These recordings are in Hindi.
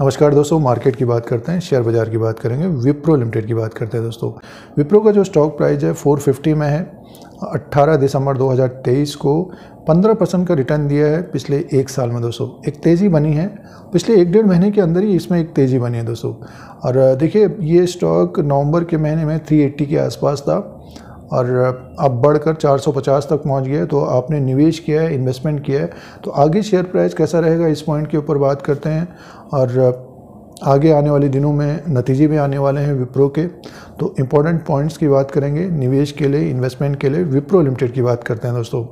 नमस्कार दोस्तों मार्केट की बात करते हैं शेयर बाजार की बात करेंगे विप्रो लिमिटेड की बात करते हैं दोस्तों विप्रो का जो स्टॉक प्राइस है 450 में है 18 दिसंबर 2023 को 15 परसेंट का रिटर्न दिया है पिछले एक साल में दोस्तों एक तेज़ी बनी है पिछले एक डेढ़ महीने के अंदर ही इसमें एक तेज़ी बनी है दोस्तों और देखिए ये स्टॉक नवंबर के महीने में 380 के आसपास था और अब बढ़कर 450 तक पहुंच गया है तो आपने निवेश किया है इन्वेस्टमेंट किया है तो आगे शेयर प्राइस कैसा रहेगा इस पॉइंट के ऊपर बात करते हैं और आगे आने वाले दिनों में नतीजे भी आने वाले हैं विप्रो के तो इम्पोर्टेंट पॉइंट्स की बात करेंगे निवेश के लिए इन्वेस्टमेंट के लिए विप्रो लिमिटेड की बात करते हैं दोस्तों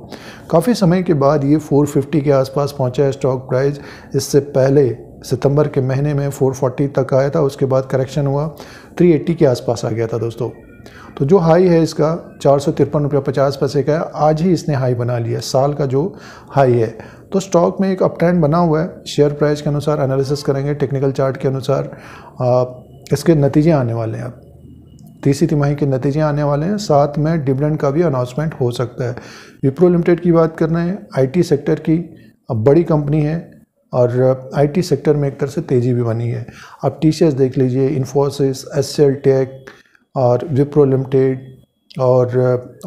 काफ़ी समय के बाद ये 450 के आसपास पहुंचा है स्टॉक प्राइस इससे पहले सितंबर के महीने में 440 तक आया था उसके बाद करेक्शन हुआ 380 के आसपास आ गया था दोस्तों तो जो हाई है इसका चार सौ तिरपन रुपया पचास पैसे का है आज ही इसने हाई बना लिया साल का जो हाई है तो स्टॉक में एक अप ट्रेंड बना हुआ है शेयर प्राइस के अनुसार एनालिसिस करेंगे टेक्निकल चार्ट के अनुसार आ, इसके नतीजे आने वाले हैं तीसरी तिमाही के नतीजे आने वाले हैं साथ में डिविडेंड का भी अनाउंसमेंट हो सकता है विप्रो लिमिटेड की बात कर रहे हैं आईटी सेक्टर की अब बड़ी कंपनी है और आईटी सेक्टर में एक तरह से तेज़ी भी बनी है आप टी देख लीजिए इन्फोसिस एस टेक और विप्रो लिमिटेड और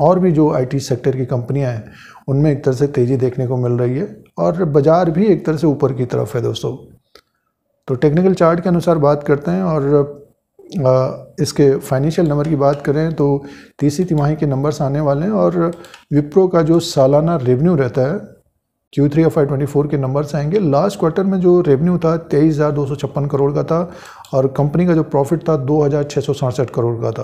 और भी जो आईटी सेक्टर की कंपनियां हैं उनमें एक तरह से तेज़ी देखने को मिल रही है और बाज़ार भी एक तरह से ऊपर की तरफ है दोस्तों तो टेक्निकल चार्ट के अनुसार बात करते हैं और इसके फाइनेंशियल नंबर की बात करें तो तीसरी तिमाही के नंबर्स आने वाले हैं और विप्रो का जो सालाना रेवेन्यू रहता है Q three F Y twenty four के नंबर्स आएंगे लास्ट क्वार्टर में जो रेवेन्यू था तेईस हज़ार दो सौ छप्पन करोड़ का था और कंपनी का जो प्रॉफिट था दो हज़ार छः सौ सड़सठ करोड़ का था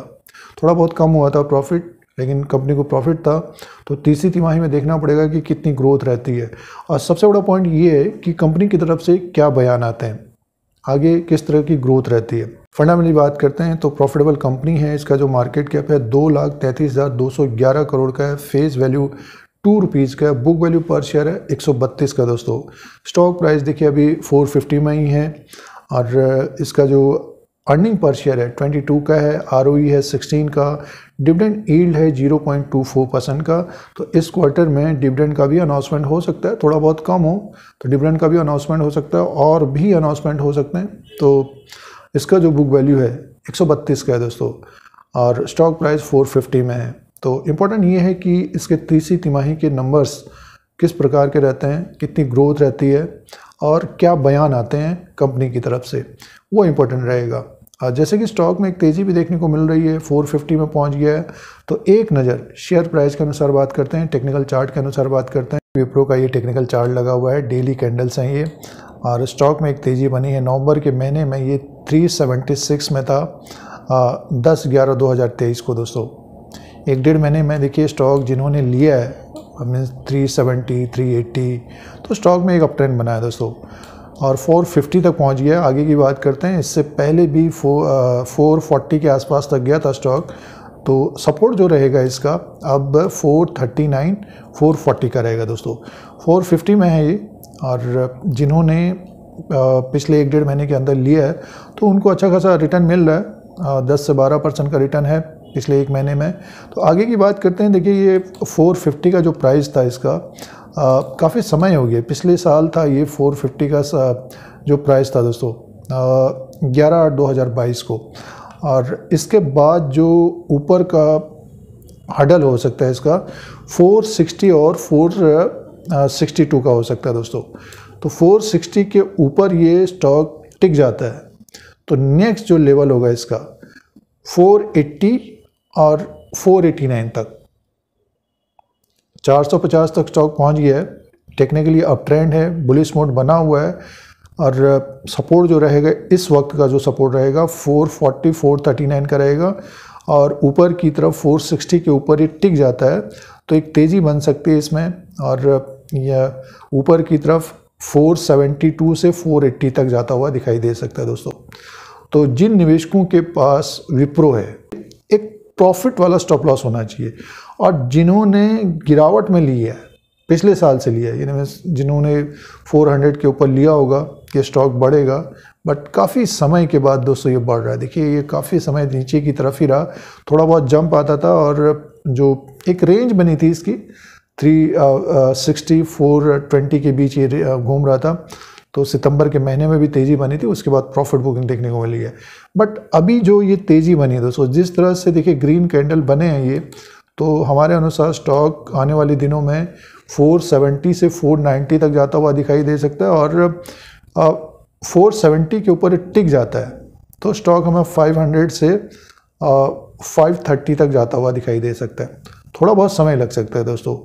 थोड़ा बहुत कम हुआ था प्रॉफिट लेकिन कंपनी को प्रॉफिट था तो तीसरी तिमाही में देखना पड़ेगा कि कितनी ग्रोथ रहती है और सबसे बड़ा पॉइंट ये है कि कंपनी की तरफ से क्या बयान आते हैं आगे किस तरह की ग्रोथ रहती है फंडामेंटली बात करते हैं तो प्रॉफिटेबल कंपनी है इसका जो मार्केट कैप है दो लाख तैंतीस हज़ार दो सौ ग्यारह करोड़ का है फेस वैल्यू टू रुपीज़ का बुक वैल्यू पर शेयर है एक सौ बत्तीस का दोस्तों स्टॉक प्राइस देखिए अभी फ़ोर फिफ्टी में ही है और इसका जो अर्निंग पर शेयर है ट्वेंटी टू का है आर e है सिक्सटीन का डिविडेंड ईल्ड है zero point two four percent का तो इस क्वार्टर में डिविडेंड का भी अनाउंसमेंट हो सकता है थोड़ा बहुत कम हो तो डिविडेंड का भी अनाउंसमेंट हो सकता है और भी अनाउंसमेंट हो सकते हैं तो इसका जो बुक वैल्यू है एक सौ बत्तीस का है दोस्तों और स्टॉक प्राइस फोर फिफ्टी में है तो इम्पोर्टेंट ये है कि इसके तीसरी तिमाही के नंबर्स किस प्रकार के रहते हैं कितनी ग्रोथ रहती है और क्या बयान आते हैं कंपनी की तरफ से वो इम्पोर्टेंट रहेगा जैसे कि स्टॉक में एक तेज़ी भी देखने को मिल रही है 450 में पहुंच गया है तो एक नज़र शेयर प्राइस के अनुसार बात करते हैं टेक्निकल चार्ट के अनुसार बात करते हैं विप्रो का ये टेक्निकल चार्ट लगा हुआ है डेली कैंडल्स हैं ये और स्टॉक में एक तेज़ी बनी है नवंबर के महीने में ये 376 में था दस ग्यारह दो को दोस्तों एक डेढ़ महीने में देखिए स्टॉक जिन्होंने लिया है mean three seventy three eighty तो स्टॉक में एक अप ट्रेंड बनाया दोस्तों और 450 तक पहुंच गया आगे की बात करते हैं इससे पहले भी फोर फोर्टी के आसपास तक गया था स्टॉक तो सपोर्ट जो रहेगा इसका अब 439 440 का रहेगा दोस्तों 450 में है ये और जिन्होंने पिछले एक डेढ़ महीने के अंदर लिया है तो उनको अच्छा खासा रिटर्न मिल रहा है दस से बारह परसेंट का रिटर्न है पिछले एक महीने में तो आगे की बात करते हैं देखिए ये 450 का जो प्राइस था इसका काफ़ी समय हो गया पिछले साल था ये 450 का जो प्राइस था दोस्तों ग्यारह आठ दो हज़ार बाईस को और इसके बाद जो ऊपर का हडल हो सकता है इसका 460 और 462 का हो सकता है दोस्तों तो 460 के ऊपर ये स्टॉक टिक जाता है तो नेक्स्ट जो लेवल होगा इसका 480 और 489 तक 450 तक स्टॉक पहुंच गया है टेक्निकली अब ट्रेंड है बुलिस मोड बना हुआ है और सपोर्ट जो रहेगा इस वक्त का जो सपोर्ट रहेगा 440 439 का रहेगा और ऊपर की तरफ 460 के ऊपर ये टिक जाता है तो एक तेज़ी बन सकती है इसमें और यह ऊपर की तरफ 472 से 480 तक जाता हुआ दिखाई दे सकता है दोस्तों तो जिन निवेशकों के पास विप्रो है एक प्रॉफिट वाला स्टॉप लॉस होना चाहिए और जिन्होंने गिरावट में ली है पिछले साल से लिया है यानी जिन्होंने 400 के ऊपर लिया होगा कि स्टॉक बढ़ेगा बट काफ़ी समय के बाद दोस्तों ये बढ़ रहा है देखिए ये काफ़ी समय नीचे की तरफ ही रहा थोड़ा बहुत जंप आता था और जो एक रेंज बनी थी इसकी थ्री सिक्सटी फोर ट्वेंटी के बीच ये uh, घूम रहा था तो सितंबर के महीने में भी तेज़ी बनी थी उसके बाद प्रॉफिट बुकिंग देखने को मिली है बट अभी जो ये तेज़ी बनी है दोस्तों जिस तरह से देखिए ग्रीन कैंडल बने हैं ये तो हमारे अनुसार स्टॉक आने वाले दिनों में 470 से 490 तक जाता हुआ दिखाई दे सकता है और फोर सेवेंटी के ऊपर टिक जाता है तो स्टॉक हमें फाइव से फाइव तक जाता हुआ दिखाई दे सकता है थोड़ा बहुत समय लग सकता है दोस्तों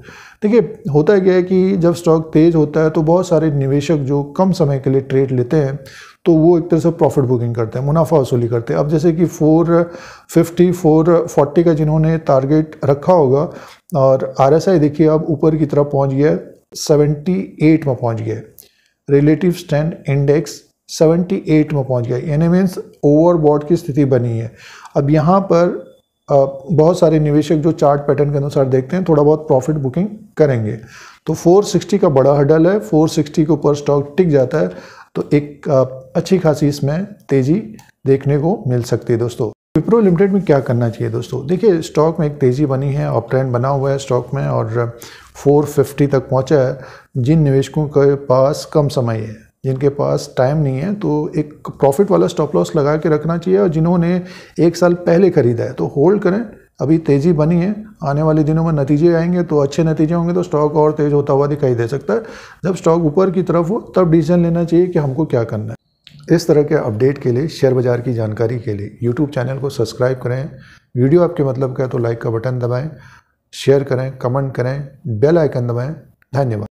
देखिए होता है क्या है कि जब स्टॉक तेज़ होता है तो बहुत सारे निवेशक जो कम समय के लिए ट्रेड लेते हैं तो वो एक तरह से प्रॉफिट बुकिंग करते हैं मुनाफा वसूली करते हैं अब जैसे कि फोर फिफ्टी फोर फोर्टी का जिन्होंने टारगेट रखा होगा और आर देखिए अब ऊपर की तरफ पहुँच गया है सेवेंटी एट में पहुँच गया है रिलेटिव स्टैंड इंडेक्स 78 में पहुंच गया यानी मीन्स ओवरबॉड की स्थिति बनी है अब यहाँ पर बहुत सारे निवेशक जो चार्ट पैटर्न के अनुसार देखते हैं थोड़ा बहुत प्रॉफिट बुकिंग करेंगे तो 460 का बड़ा हडल है 460 के ऊपर स्टॉक टिक जाता है तो एक अच्छी खासी इसमें तेज़ी देखने को मिल सकती है दोस्तों विप्रो लिमिटेड में क्या करना चाहिए दोस्तों देखिए स्टॉक में एक तेज़ी बनी है अप ट्रेंड बना हुआ है स्टॉक में और 450 तक पहुंचा है जिन निवेशकों के पास कम समय है जिनके पास टाइम नहीं है तो एक प्रॉफिट वाला स्टॉप लॉस लगा के रखना चाहिए और जिन्होंने एक साल पहले ख़रीदा है तो होल्ड करें अभी तेज़ी बनी है आने वाले दिनों में नतीजे आएंगे तो अच्छे नतीजे होंगे तो स्टॉक और तेज़ होता हुआ दिखाई दे सकता है जब स्टॉक ऊपर की तरफ हो तब डिसीजन लेना चाहिए कि हमको क्या करना है इस तरह के अपडेट के लिए शेयर बाज़ार की जानकारी के लिए यूट्यूब चैनल को सब्सक्राइब करें वीडियो आपके मतलब का है तो लाइक का बटन दबाएँ शेयर करें कमेंट करें बेल आइकन दबाएँ धन्यवाद